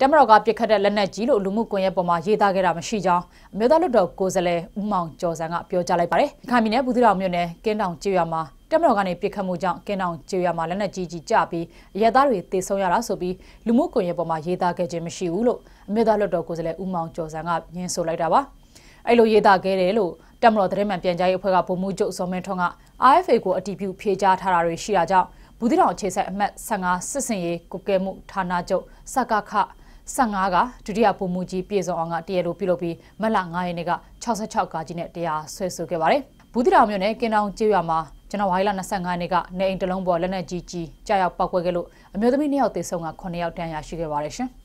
တက်မတော်ကပြစ်ခတ်တဲ့လက်နက်ကြီးလို့လူမှုကွန်ရက်ပေါ်မှာရေးသားခဲ့တာမရှိကြောင်းအမျိုးသားလွှတ်တော်ကိုယ်စားလှယ်ဦးမောင်ကျော်စံကပြောကြားလိုက်ပါတယ်။ခိုင်မီနယ်ဘူးသီတော်မြို့နယ်ကင်းတောင်ကျေးရွာမှာတက်မတော်ကနေပြစ်ခတ်မှုကြောင့်ကင်းတောင်ကျေးရွာမှာလက်နက်ကြီးကြီးကျပြီးအရဲသားတွေတေဆုံးရတာဆိုပြီးလူမှုကွန်ရက်ပေါ်မှာရေးသားခဲ့ခြင်းမရှိဘူးလို့အမျိုးသားလွှတ်တော်ကိုယ်စားလှယ်ဦးမောင်ကျော်စံကညင်းဆိုလိုက်တာပါ။အဲ့လိုရေးသားခဲ့တယ်လို့တက်မတော်သတင်းမှန်ပြန်ကြားရေးအဖွဲ့ကဗိုလ်မှူးချုပ်စောမင်းထွန်းက RFA ကိုအတည်ပြုဖြေကြားထားတာတွေရှိတာကြောင့်ဘူးသီတော်အခြေဆိုင်အမှတ်15စစ်စင်ရေးကုကဲမှုဌာနချုပ်စကခ15ကဒုတိယဗိုလ်မှူးကြီးပြေဆောင်အောင်ကတရားလိုပြုလုပ်ပြီးမတ်လ9ရက်နေ့က66ကာကြီးနဲ့တရားဆွဲဆိုခဲ့ပါတယ်။ဘူးတီတော်မြို့နယ်ကင်တောင်ကျေးရွာမှာဇန်နဝါရီလ25ရက်နေ့ကနေအိမ်တလုံးပေါ်လက်နက်ကြီးကြီးကြားရောက်ပောက်ကွဲခဲ့လို့အမျိုးသမီး2ယောက်သေဆုံးက9ယောက်ဒဏ်ရာရှိခဲ့ပါတယ်ရှင်။